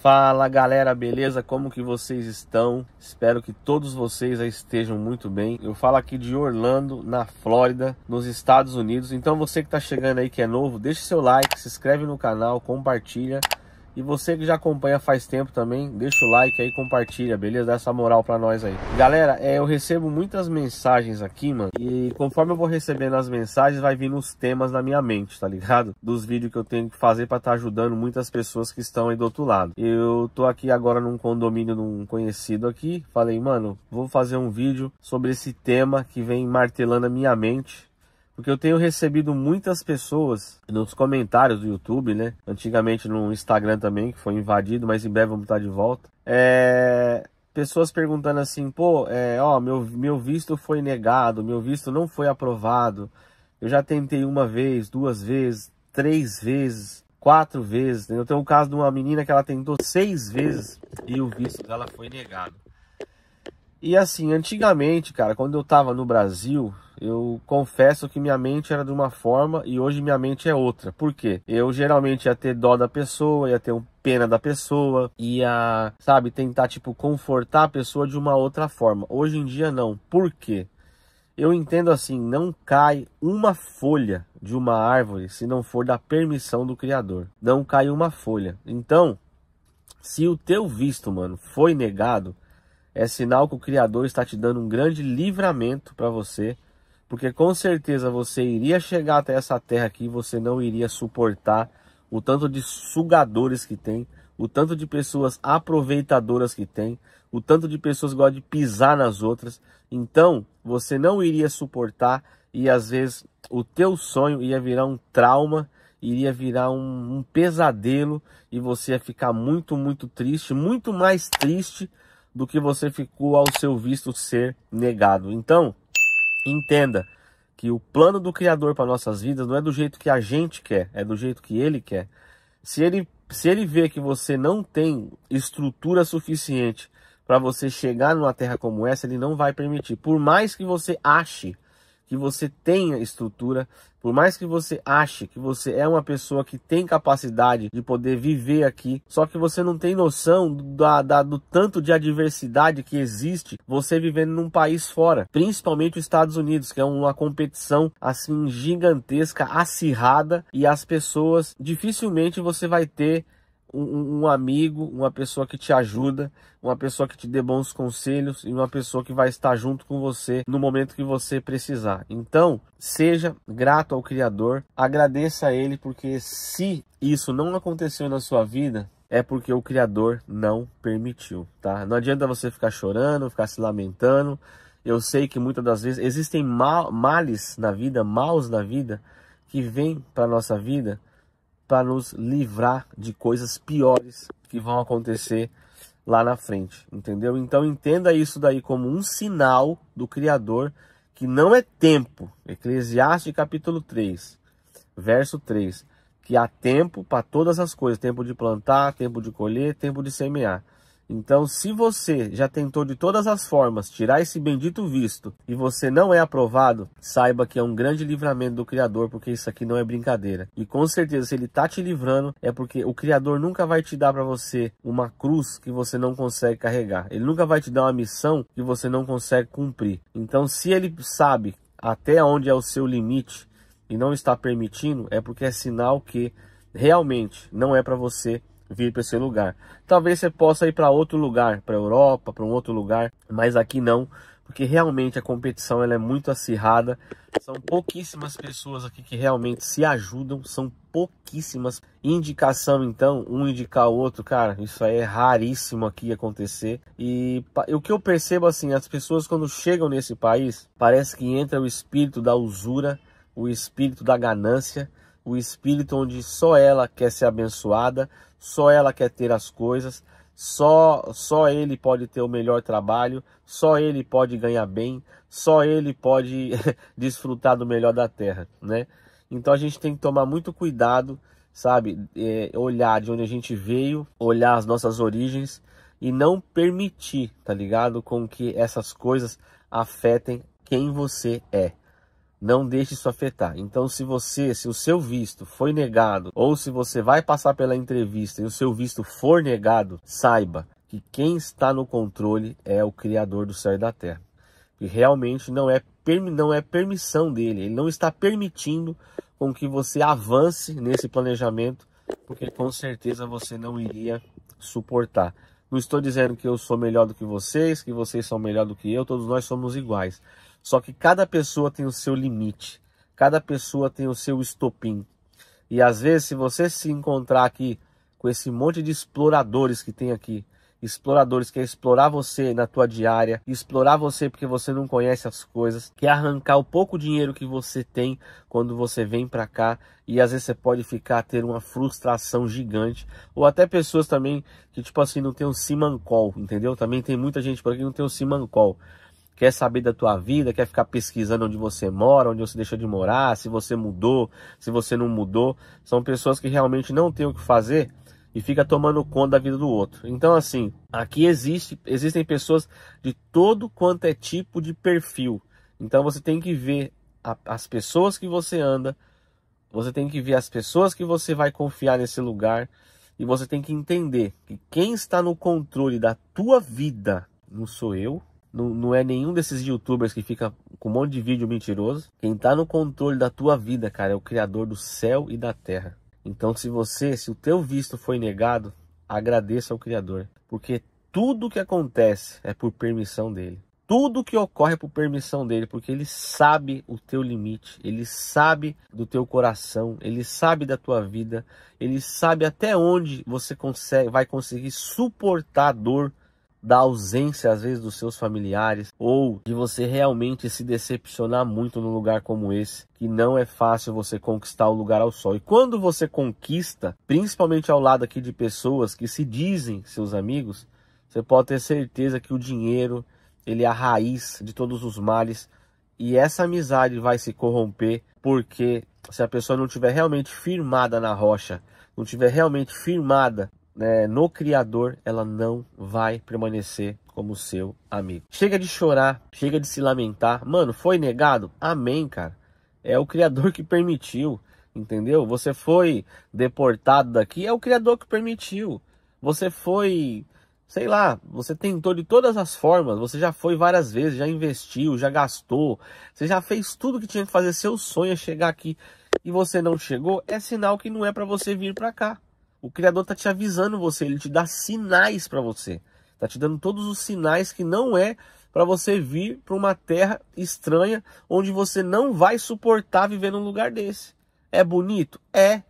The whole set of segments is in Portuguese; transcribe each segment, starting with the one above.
Fala galera, beleza? Como que vocês estão? Espero que todos vocês estejam muito bem. Eu falo aqui de Orlando, na Flórida, nos Estados Unidos. Então você que está chegando aí que é novo, deixa seu like, se inscreve no canal, compartilha. E você que já acompanha faz tempo também, deixa o like aí, compartilha, beleza? Dá essa moral pra nós aí. Galera, é, eu recebo muitas mensagens aqui, mano. E conforme eu vou recebendo as mensagens, vai vindo os temas na minha mente, tá ligado? Dos vídeos que eu tenho que fazer pra estar tá ajudando muitas pessoas que estão aí do outro lado. Eu tô aqui agora num condomínio de um conhecido aqui. Falei, mano, vou fazer um vídeo sobre esse tema que vem martelando a minha mente porque eu tenho recebido muitas pessoas nos comentários do YouTube, né? Antigamente no Instagram também, que foi invadido, mas em breve vamos estar de volta. É... Pessoas perguntando assim, pô, é, ó, meu, meu visto foi negado, meu visto não foi aprovado. Eu já tentei uma vez, duas vezes, três vezes, quatro vezes. Né? Eu tenho um caso de uma menina que ela tentou seis vezes e o visto dela foi negado. E assim, antigamente, cara, quando eu tava no Brasil, eu confesso que minha mente era de uma forma e hoje minha mente é outra. Por quê? Eu geralmente ia ter dó da pessoa, ia ter um pena da pessoa, ia, sabe, tentar, tipo, confortar a pessoa de uma outra forma. Hoje em dia, não. Por quê? Eu entendo assim: não cai uma folha de uma árvore se não for da permissão do Criador. Não cai uma folha. Então, se o teu visto, mano, foi negado, é sinal que o Criador está te dando um grande livramento para você porque com certeza você iria chegar até essa terra aqui e você não iria suportar o tanto de sugadores que tem, o tanto de pessoas aproveitadoras que tem, o tanto de pessoas que gostam de pisar nas outras. Então, você não iria suportar e às vezes o teu sonho ia virar um trauma, iria virar um, um pesadelo e você ia ficar muito, muito triste, muito mais triste do que você ficou ao seu visto ser negado. Então, entenda que o plano do Criador para nossas vidas não é do jeito que a gente quer, é do jeito que Ele quer. Se Ele, se ele vê que você não tem estrutura suficiente para você chegar numa terra como essa, Ele não vai permitir. Por mais que você ache que você tenha estrutura, por mais que você ache que você é uma pessoa que tem capacidade de poder viver aqui, só que você não tem noção da, da, do tanto de adversidade que existe você vivendo num país fora, principalmente os Estados Unidos, que é uma competição assim gigantesca, acirrada, e as pessoas dificilmente você vai ter um, um, amigo, uma pessoa que te ajuda, uma pessoa que te dê bons conselhos e uma pessoa que vai estar junto com você no momento que você precisar. Então, seja grato ao Criador, agradeça a Ele, porque se isso não aconteceu na sua vida, é porque o Criador não permitiu, tá? Não adianta você ficar chorando, ficar se lamentando. Eu sei que muitas das vezes existem males na vida, maus na vida, que vêm para nossa vida para nos livrar de coisas piores que vão acontecer lá na frente, entendeu? Então entenda isso daí como um sinal do Criador que não é tempo. Eclesiastes capítulo 3, verso 3, que há tempo para todas as coisas, tempo de plantar, tempo de colher, tempo de semear. Então, se você já tentou de todas as formas tirar esse bendito visto e você não é aprovado, saiba que é um grande livramento do Criador, porque isso aqui não é brincadeira. E com certeza, se ele está te livrando, é porque o Criador nunca vai te dar para você uma cruz que você não consegue carregar. Ele nunca vai te dar uma missão que você não consegue cumprir. Então, se ele sabe até onde é o seu limite e não está permitindo, é porque é sinal que realmente não é para você vir para esse lugar. Talvez você possa ir para outro lugar, para a Europa, para um outro lugar, mas aqui não, porque realmente a competição ela é muito acirrada. São pouquíssimas pessoas aqui que realmente se ajudam, são pouquíssimas. Indicação, então, um indicar o outro, cara, isso aí é raríssimo aqui acontecer. E o que eu percebo, assim, as pessoas quando chegam nesse país, parece que entra o espírito da usura, o espírito da ganância, o espírito onde só ela quer ser abençoada, só ela quer ter as coisas, só só ele pode ter o melhor trabalho, só ele pode ganhar bem, só ele pode desfrutar do melhor da terra, né? Então a gente tem que tomar muito cuidado, sabe? É, olhar de onde a gente veio, olhar as nossas origens e não permitir, tá ligado? Com que essas coisas afetem quem você é não deixe isso afetar. Então, se você, se o seu visto foi negado, ou se você vai passar pela entrevista e o seu visto for negado, saiba que quem está no controle é o Criador do céu e da terra. E realmente não é, não é permissão dele, ele não está permitindo com que você avance nesse planejamento, porque com certeza você não iria suportar. Não estou dizendo que eu sou melhor do que vocês, que vocês são melhor do que eu, todos nós somos iguais. Só que cada pessoa tem o seu limite, cada pessoa tem o seu estopim. E às vezes, se você se encontrar aqui com esse monte de exploradores que tem aqui, exploradores que é explorar você na tua diária, explorar você porque você não conhece as coisas, quer é arrancar o pouco dinheiro que você tem quando você vem para cá e às vezes você pode ficar ter uma frustração gigante ou até pessoas também que tipo assim não tem um simancol, entendeu? Também tem muita gente por aqui que não tem um simancol quer saber da tua vida, quer ficar pesquisando onde você mora, onde você deixou de morar, se você mudou, se você não mudou. São pessoas que realmente não têm o que fazer e fica tomando conta da vida do outro. Então assim, aqui existe, existem pessoas de todo quanto é tipo de perfil. Então você tem que ver a, as pessoas que você anda, você tem que ver as pessoas que você vai confiar nesse lugar e você tem que entender que quem está no controle da tua vida não sou eu, não, não, é nenhum desses youtubers que fica com um monte de vídeo mentiroso. Quem está no controle da tua vida, cara, é o Criador do céu e da terra. Então, se você, se o teu visto foi negado, agradeça ao Criador, porque tudo que acontece é por permissão dele. Tudo que ocorre é por permissão dele, porque ele sabe o teu limite, ele sabe do teu coração, ele sabe da tua vida, ele sabe até onde você consegue, vai conseguir suportar a dor da ausência às vezes dos seus familiares ou de você realmente se decepcionar muito num lugar como esse, que não é fácil você conquistar o lugar ao sol. E quando você conquista, principalmente ao lado aqui de pessoas que se dizem seus amigos, você pode ter certeza que o dinheiro, ele é a raiz de todos os males e essa amizade vai se corromper porque se a pessoa não tiver realmente firmada na rocha, não tiver realmente firmada né, no Criador, ela não vai permanecer como seu amigo. Chega de chorar, chega de se lamentar. Mano, foi negado? Amém, cara. É o Criador que permitiu, entendeu? Você foi deportado daqui, é o Criador que permitiu. Você foi sei lá, você tentou de todas as formas, você já foi várias vezes, já investiu, já gastou, você já fez tudo que tinha que fazer, seu sonho é chegar aqui e você não chegou, é sinal que não é para você vir para cá. O Criador está te avisando você, ele te dá sinais para você. Está te dando todos os sinais que não é para você vir para uma terra estranha onde você não vai suportar viver num lugar desse. É bonito? É.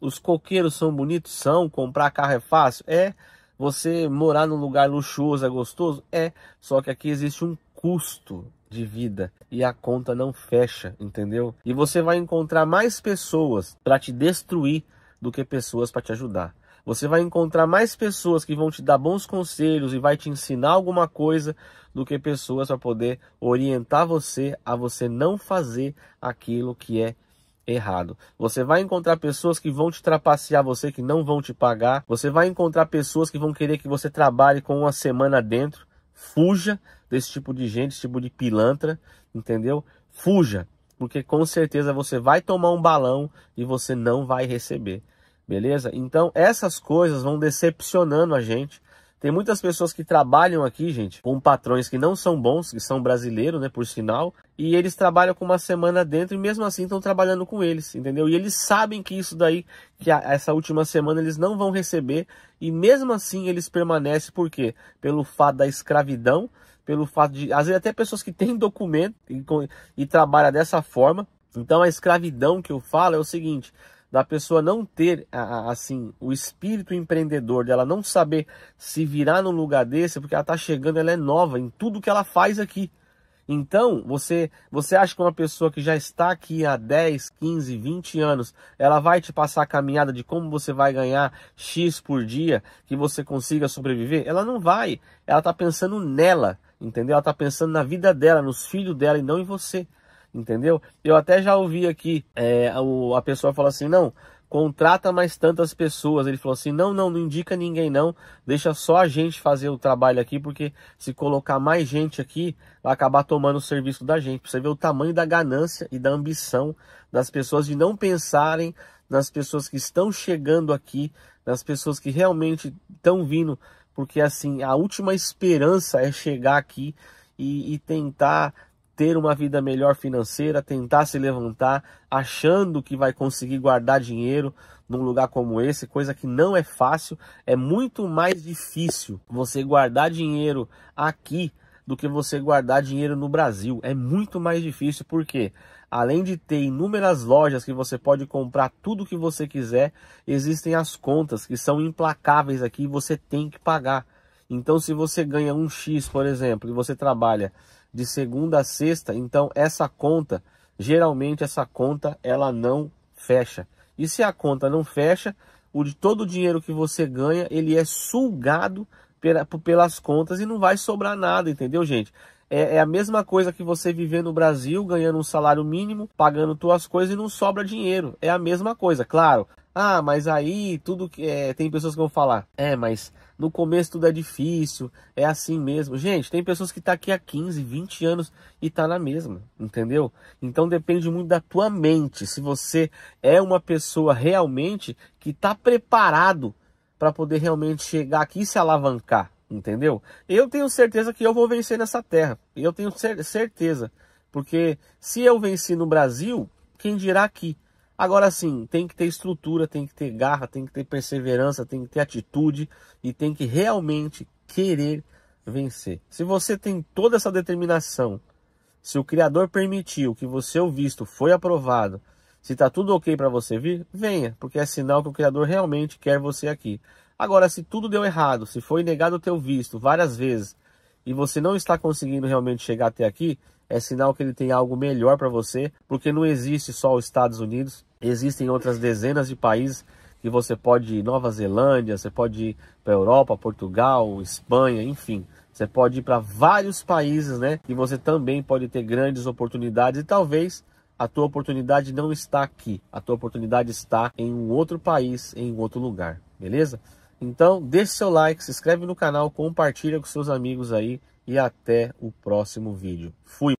Os coqueiros são bonitos? São. Comprar carro é fácil? É. Você morar num lugar luxuoso é gostoso? É. Só que aqui existe um custo de vida e a conta não fecha, entendeu? E você vai encontrar mais pessoas para te destruir do que pessoas para te ajudar. Você vai encontrar mais pessoas que vão te dar bons conselhos e vai te ensinar alguma coisa do que pessoas para poder orientar você a você não fazer aquilo que é errado. Você vai encontrar pessoas que vão te trapacear você, que não vão te pagar. Você vai encontrar pessoas que vão querer que você trabalhe com uma semana dentro. Fuja desse tipo de gente, desse tipo de pilantra, entendeu? Fuja, porque com certeza você vai tomar um balão e você não vai receber beleza? Então essas coisas vão decepcionando a gente. Tem muitas pessoas que trabalham aqui, gente, com patrões que não são bons, que são brasileiros, né, por sinal, e eles trabalham com uma semana dentro e mesmo assim estão trabalhando com eles, entendeu? E eles sabem que isso daí, que a, essa última semana eles não vão receber e mesmo assim eles permanecem, por quê? Pelo fato da escravidão, pelo fato de, às vezes até pessoas que têm documento e, e trabalham dessa forma, então a escravidão que eu falo é o seguinte: da pessoa não ter assim o espírito empreendedor, dela não saber se virar num lugar desse, porque ela está chegando, ela é nova em tudo que ela faz aqui. Então, você você acha que uma pessoa que já está aqui há 10, 15, 20 anos, ela vai te passar a caminhada de como você vai ganhar X por dia, que você consiga sobreviver? Ela não vai. Ela está pensando nela, entendeu? Ela está pensando na vida dela, nos filhos dela e não em você entendeu? Eu até já ouvi aqui é, a pessoa falar assim, não, contrata mais tantas pessoas. Ele falou assim, não, não, não indica ninguém não, deixa só a gente fazer o trabalho aqui, porque se colocar mais gente aqui, vai acabar tomando o serviço da gente. Pra você ver o tamanho da ganância e da ambição das pessoas de não pensarem nas pessoas que estão chegando aqui, nas pessoas que realmente estão vindo, porque assim, a última esperança é chegar aqui e, e tentar ter uma vida melhor financeira, tentar se levantar, achando que vai conseguir guardar dinheiro num lugar como esse, coisa que não é fácil, é muito mais difícil você guardar dinheiro aqui do que você guardar dinheiro no Brasil. É muito mais difícil porque além de ter inúmeras lojas que você pode comprar tudo que você quiser, existem as contas que são implacáveis aqui e você tem que pagar. Então se você ganha um X, por exemplo, e você trabalha de segunda a sexta, então essa conta, geralmente essa conta ela não fecha. E se a conta não fecha, o de todo o dinheiro que você ganha, ele é sugado pela, pelas contas e não vai sobrar nada, entendeu, gente? É, é, a mesma coisa que você viver no Brasil ganhando um salário mínimo, pagando suas coisas e não sobra dinheiro. É a mesma coisa, claro. Ah, mas aí tudo que é, tem pessoas que vão falar. É, mas no começo tudo é difícil, é assim mesmo. Gente, tem pessoas que tá aqui há 15, 20 anos e tá na mesma, entendeu? Então depende muito da tua mente, se você é uma pessoa realmente que tá preparado para poder realmente chegar aqui e se alavancar, entendeu? Eu tenho certeza que eu vou vencer nessa terra. Eu tenho certeza, porque se eu venci no Brasil, quem dirá aqui? Agora sim, tem que ter estrutura, tem que ter garra, tem que ter perseverança, tem que ter atitude e tem que realmente querer vencer. Se você tem toda essa determinação, se o criador permitiu que você o visto foi aprovado, se está tudo OK para você vir, venha, porque é sinal que o criador realmente quer você aqui. Agora se tudo deu errado, se foi negado o teu visto várias vezes e você não está conseguindo realmente chegar até aqui, é sinal que ele tem algo melhor para você, porque não existe só os Estados Unidos, Existem outras dezenas de países que você pode ir, Nova Zelândia, você pode ir para Europa, Portugal, Espanha, enfim. Você pode ir para vários países, né? E você também pode ter grandes oportunidades e talvez a tua oportunidade não está aqui. A tua oportunidade está em um outro país, em um outro lugar, beleza? Então, deixe seu like, se inscreve no canal, compartilha com seus amigos aí e até o próximo vídeo. Fui!